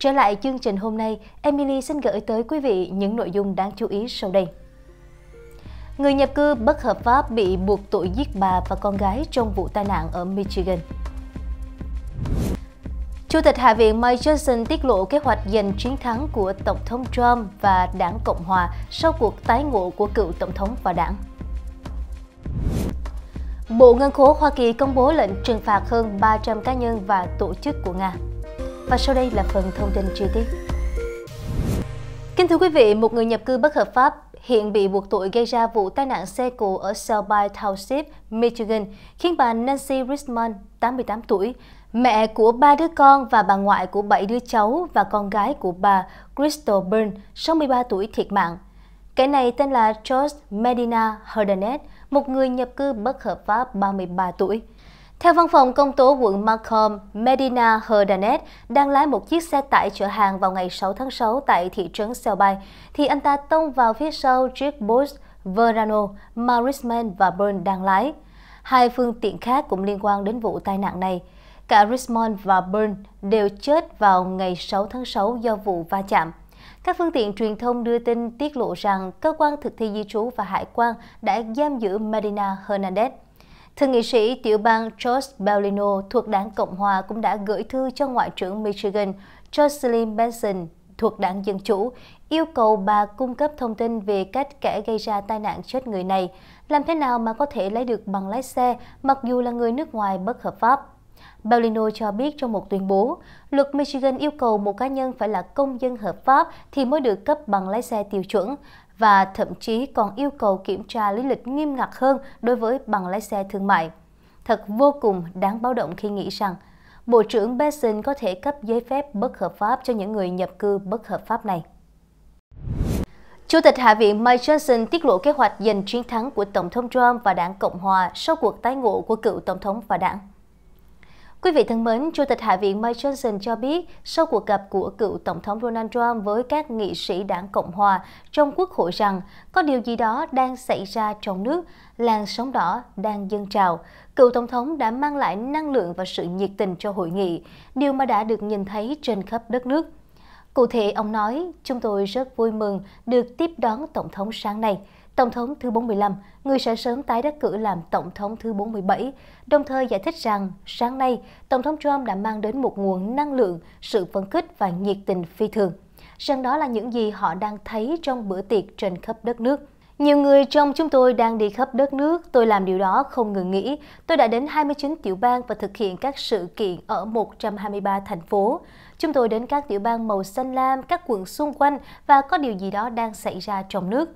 Trở lại chương trình hôm nay, Emily xin gửi tới quý vị những nội dung đáng chú ý sau đây. Người nhập cư bất hợp pháp bị buộc tội giết bà và con gái trong vụ tai nạn ở Michigan. Chủ tịch Hạ viện Mike Johnson tiết lộ kế hoạch giành chiến thắng của Tổng thống Trump và đảng Cộng Hòa sau cuộc tái ngộ của cựu Tổng thống và đảng. Bộ Ngân khố Hoa Kỳ công bố lệnh trừng phạt hơn 300 cá nhân và tổ chức của Nga. Và sau đây là phần thông tin chi tiết. Kính thưa quý vị, một người nhập cư bất hợp pháp hiện bị buộc tội gây ra vụ tai nạn xe cộ ở Selby Township, Michigan, khiến bà Nancy Richmond, 88 tuổi, mẹ của ba đứa con và bà ngoại của bảy đứa cháu và con gái của bà Crystal Byrne, 63 tuổi thiệt mạng. Kẻ này tên là George Medina Herdanet, một người nhập cư bất hợp pháp 33 tuổi. Theo văn phòng công tố quận Macomb, Medina Herdanet đang lái một chiếc xe tải chở hàng vào ngày 6 tháng 6 tại thị trấn Selby, thì anh ta tông vào phía sau chiếc Bus Verano Marisman và Byrne đang lái. Hai phương tiện khác cũng liên quan đến vụ tai nạn này. Cả Richmond và Byrne đều chết vào ngày 6 tháng 6 do vụ va chạm. Các phương tiện truyền thông đưa tin tiết lộ rằng cơ quan thực thi di trú và hải quan đã giam giữ Medina Hernandez. Thượng nghị sĩ tiểu bang George Bellino thuộc đảng Cộng hòa cũng đã gửi thư cho Ngoại trưởng Michigan Jocelyn Benson thuộc đảng Dân Chủ yêu cầu bà cung cấp thông tin về cách kẻ gây ra tai nạn chết người này, làm thế nào mà có thể lấy được bằng lái xe mặc dù là người nước ngoài bất hợp pháp. Bellino cho biết trong một tuyên bố, luật Michigan yêu cầu một cá nhân phải là công dân hợp pháp thì mới được cấp bằng lái xe tiêu chuẩn, và thậm chí còn yêu cầu kiểm tra lý lịch nghiêm ngặt hơn đối với bằng lái xe thương mại. Thật vô cùng đáng báo động khi nghĩ rằng Bộ trưởng Besson có thể cấp giấy phép bất hợp pháp cho những người nhập cư bất hợp pháp này. Chủ tịch Hạ viện Mike Johnson tiết lộ kế hoạch giành chiến thắng của Tổng thống Trump và đảng Cộng hòa sau cuộc tái ngộ của cựu Tổng thống và đảng. Quý vị thân mến, Chủ tịch Hạ viện Mike Johnson cho biết sau cuộc gặp của cựu Tổng thống Donald Trump với các nghị sĩ đảng Cộng Hòa trong Quốc hội rằng có điều gì đó đang xảy ra trong nước, làn sóng đỏ đang dâng trào. Cựu Tổng thống đã mang lại năng lượng và sự nhiệt tình cho hội nghị, điều mà đã được nhìn thấy trên khắp đất nước. Cụ thể, ông nói, chúng tôi rất vui mừng được tiếp đón Tổng thống sáng nay. Tổng thống thứ 45, người sẽ sớm tái đắc cử làm Tổng thống thứ 47, đồng thời giải thích rằng sáng nay, Tổng thống Trump đã mang đến một nguồn năng lượng, sự phấn khích và nhiệt tình phi thường, rằng đó là những gì họ đang thấy trong bữa tiệc trên khắp đất nước. Nhiều người trong chúng tôi đang đi khắp đất nước, tôi làm điều đó không ngừng nghỉ. Tôi đã đến 29 tiểu bang và thực hiện các sự kiện ở 123 thành phố. Chúng tôi đến các tiểu bang màu xanh lam, các quận xung quanh và có điều gì đó đang xảy ra trong nước.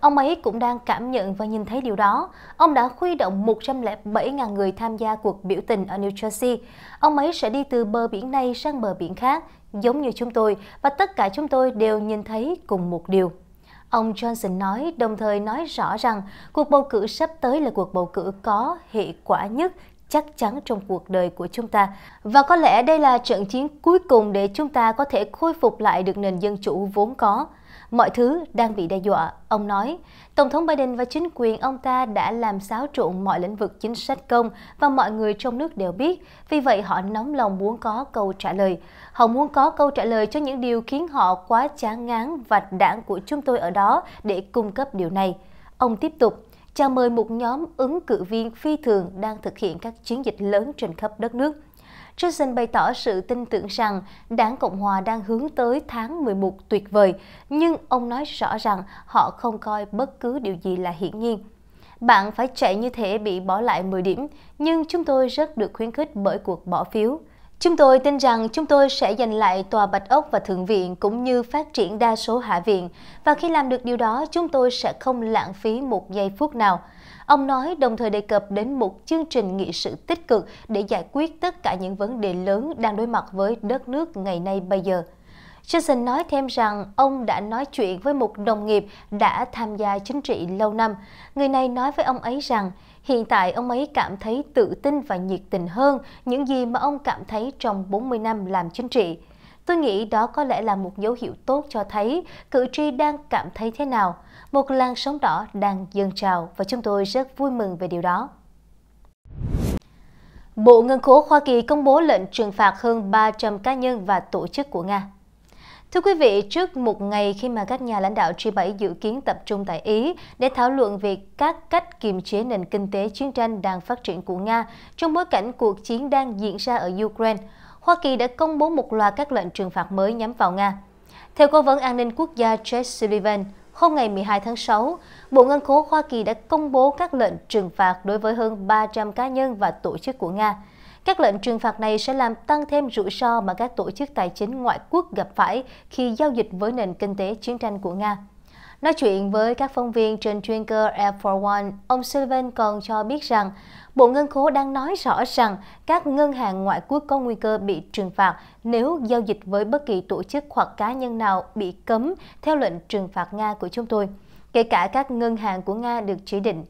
Ông ấy cũng đang cảm nhận và nhìn thấy điều đó. Ông đã huy động 107.000 người tham gia cuộc biểu tình ở New Jersey. Ông ấy sẽ đi từ bờ biển này sang bờ biển khác, giống như chúng tôi, và tất cả chúng tôi đều nhìn thấy cùng một điều. Ông Johnson nói, đồng thời nói rõ rằng cuộc bầu cử sắp tới là cuộc bầu cử có hệ quả nhất chắc chắn trong cuộc đời của chúng ta. Và có lẽ đây là trận chiến cuối cùng để chúng ta có thể khôi phục lại được nền dân chủ vốn có mọi thứ đang bị đe dọa, ông nói. Tổng thống Biden và chính quyền ông ta đã làm xáo trộn mọi lĩnh vực chính sách công và mọi người trong nước đều biết, vì vậy họ nóng lòng muốn có câu trả lời. Họ muốn có câu trả lời cho những điều khiến họ quá chán ngán và đảng của chúng tôi ở đó để cung cấp điều này. Ông tiếp tục, chào mời một nhóm ứng cử viên phi thường đang thực hiện các chiến dịch lớn trên khắp đất nước Johnson bày tỏ sự tin tưởng rằng đảng Cộng hòa đang hướng tới tháng 11 tuyệt vời, nhưng ông nói rõ rằng họ không coi bất cứ điều gì là hiển nhiên. Bạn phải chạy như thế bị bỏ lại 10 điểm, nhưng chúng tôi rất được khuyến khích bởi cuộc bỏ phiếu. Chúng tôi tin rằng chúng tôi sẽ giành lại Tòa Bạch Ốc và Thượng viện cũng như phát triển đa số Hạ viện. Và khi làm được điều đó, chúng tôi sẽ không lãng phí một giây phút nào. Ông nói đồng thời đề cập đến một chương trình nghị sự tích cực để giải quyết tất cả những vấn đề lớn đang đối mặt với đất nước ngày nay bây giờ. Johnson nói thêm rằng ông đã nói chuyện với một đồng nghiệp đã tham gia chính trị lâu năm. Người này nói với ông ấy rằng hiện tại ông ấy cảm thấy tự tin và nhiệt tình hơn những gì mà ông cảm thấy trong 40 năm làm chính trị. Tôi nghĩ đó có lẽ là một dấu hiệu tốt cho thấy cử tri đang cảm thấy thế nào. Một làn sóng đỏ đang dâng trào và chúng tôi rất vui mừng về điều đó. Bộ Ngân khố Hoa Kỳ công bố lệnh trừng phạt hơn 300 cá nhân và tổ chức của Nga. Thưa quý vị, trước một ngày khi mà các nhà lãnh đạo G7 dự kiến tập trung tại Ý để thảo luận về các cách kiềm chế nền kinh tế chiến tranh đang phát triển của Nga trong bối cảnh cuộc chiến đang diễn ra ở Ukraine, Hoa Kỳ đã công bố một loạt các lệnh trừng phạt mới nhắm vào Nga. Theo Cố vấn An ninh Quốc gia Jake Sullivan, hôm ngày 12 tháng 6, Bộ Ngân khố Hoa Kỳ đã công bố các lệnh trừng phạt đối với hơn 300 cá nhân và tổ chức của Nga. Các lệnh trừng phạt này sẽ làm tăng thêm rủi ro mà các tổ chức tài chính ngoại quốc gặp phải khi giao dịch với nền kinh tế chiến tranh của Nga. Nói chuyện với các phóng viên trên chuyên cơ Air for One, ông Sullivan còn cho biết rằng Bộ Ngân khố đang nói rõ rằng các ngân hàng ngoại quốc có nguy cơ bị trừng phạt nếu giao dịch với bất kỳ tổ chức hoặc cá nhân nào bị cấm theo lệnh trừng phạt Nga của chúng tôi, kể cả các ngân hàng của Nga được chỉ định.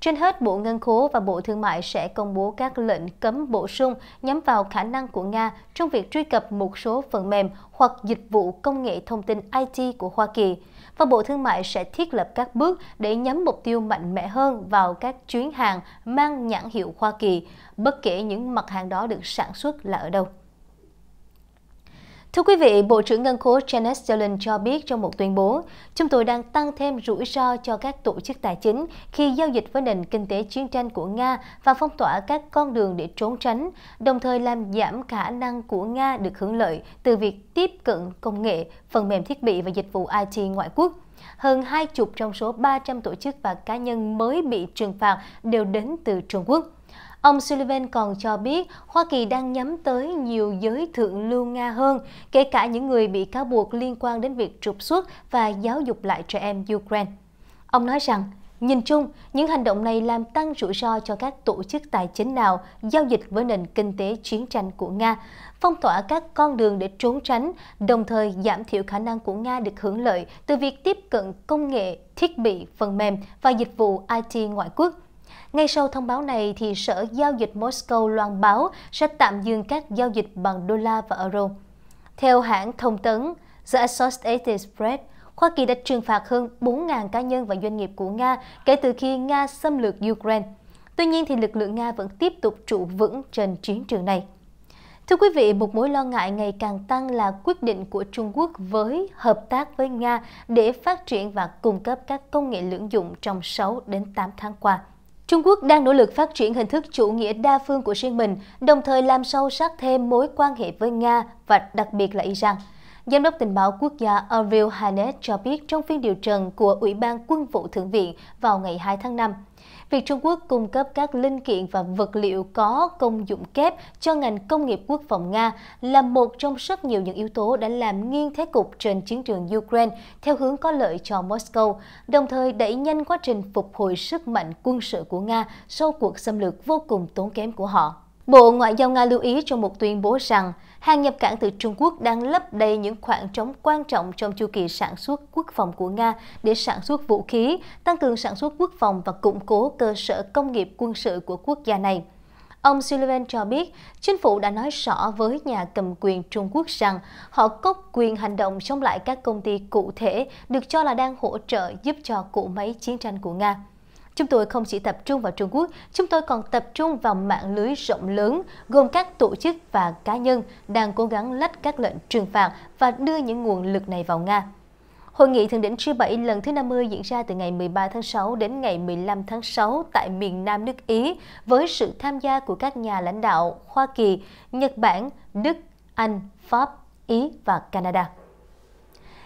Trên hết, Bộ Ngân khố và Bộ Thương mại sẽ công bố các lệnh cấm bổ sung nhắm vào khả năng của Nga trong việc truy cập một số phần mềm hoặc dịch vụ công nghệ thông tin IT của Hoa Kỳ và Bộ Thương mại sẽ thiết lập các bước để nhắm mục tiêu mạnh mẽ hơn vào các chuyến hàng mang nhãn hiệu Hoa Kỳ, bất kể những mặt hàng đó được sản xuất là ở đâu. Thưa quý vị, Bộ trưởng Ngân khố Janet Yellen cho biết trong một tuyên bố, chúng tôi đang tăng thêm rủi ro cho các tổ chức tài chính khi giao dịch với nền kinh tế chiến tranh của Nga và phong tỏa các con đường để trốn tránh, đồng thời làm giảm khả năng của Nga được hưởng lợi từ việc tiếp cận công nghệ, phần mềm thiết bị và dịch vụ IT ngoại quốc. Hơn hai chục trong số 300 tổ chức và cá nhân mới bị trừng phạt đều đến từ Trung Quốc. Ông Sullivan còn cho biết Hoa Kỳ đang nhắm tới nhiều giới thượng lưu Nga hơn, kể cả những người bị cáo buộc liên quan đến việc trục xuất và giáo dục lại trẻ em Ukraine. Ông nói rằng, nhìn chung, những hành động này làm tăng rủi ro cho các tổ chức tài chính nào giao dịch với nền kinh tế chiến tranh của Nga, phong tỏa các con đường để trốn tránh, đồng thời giảm thiểu khả năng của Nga được hưởng lợi từ việc tiếp cận công nghệ, thiết bị, phần mềm và dịch vụ IT ngoại quốc. Ngay sau thông báo này, thì Sở Giao dịch Moscow loan báo sẽ tạm dừng các giao dịch bằng đô la và euro. Theo hãng thông tấn The Associated Press, Hoa Kỳ đã trừng phạt hơn 4.000 cá nhân và doanh nghiệp của Nga kể từ khi Nga xâm lược Ukraine. Tuy nhiên, thì lực lượng Nga vẫn tiếp tục trụ vững trên chiến trường này. Thưa quý vị, một mối lo ngại ngày càng tăng là quyết định của Trung Quốc với hợp tác với Nga để phát triển và cung cấp các công nghệ lưỡng dụng trong 6 đến 8 tháng qua. Trung Quốc đang nỗ lực phát triển hình thức chủ nghĩa đa phương của riêng mình, đồng thời làm sâu sắc thêm mối quan hệ với Nga và đặc biệt là Iran. Giám đốc tình báo quốc gia Orville Hanet cho biết trong phiên điều trần của Ủy ban Quân vụ Thượng viện vào ngày 2 tháng 5 Việc Trung Quốc cung cấp các linh kiện và vật liệu có công dụng kép cho ngành công nghiệp quốc phòng Nga là một trong rất nhiều những yếu tố đã làm nghiêng thế cục trên chiến trường Ukraine theo hướng có lợi cho Moscow, đồng thời đẩy nhanh quá trình phục hồi sức mạnh quân sự của Nga sau cuộc xâm lược vô cùng tốn kém của họ. Bộ Ngoại giao Nga lưu ý trong một tuyên bố rằng hàng nhập cảng từ Trung Quốc đang lấp đầy những khoảng trống quan trọng trong chu kỳ sản xuất quốc phòng của Nga để sản xuất vũ khí, tăng cường sản xuất quốc phòng và củng cố cơ sở công nghiệp quân sự của quốc gia này. Ông Sullivan cho biết, chính phủ đã nói rõ với nhà cầm quyền Trung Quốc rằng họ có quyền hành động chống lại các công ty cụ thể được cho là đang hỗ trợ giúp cho cỗ máy chiến tranh của Nga. Chúng tôi không chỉ tập trung vào Trung Quốc, chúng tôi còn tập trung vào mạng lưới rộng lớn gồm các tổ chức và cá nhân đang cố gắng lách các lệnh trừng phạt và đưa những nguồn lực này vào Nga. Hội nghị thượng đỉnh G7 lần thứ 50 diễn ra từ ngày 13 tháng 6 đến ngày 15 tháng 6 tại miền Nam nước Ý với sự tham gia của các nhà lãnh đạo Hoa Kỳ, Nhật Bản, Đức, Anh, Pháp, Ý và Canada.